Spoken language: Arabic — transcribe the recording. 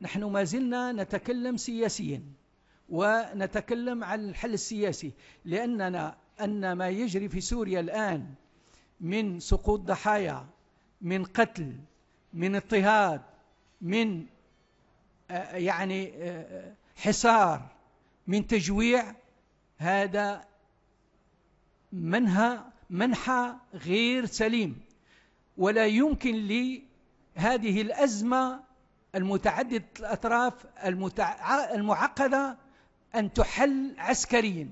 نحن ما زلنا نتكلم سياسيا ونتكلم عن الحل السياسي لأننا أن ما يجري في سوريا الآن من سقوط ضحايا من قتل من اضطهاد من آه، يعني آه، حصار من تجويع هذا منها منحى غير سليم ولا يمكن لهذه الأزمة المتعدد الأطراف المتع... المعقدة أن تحل عسكريا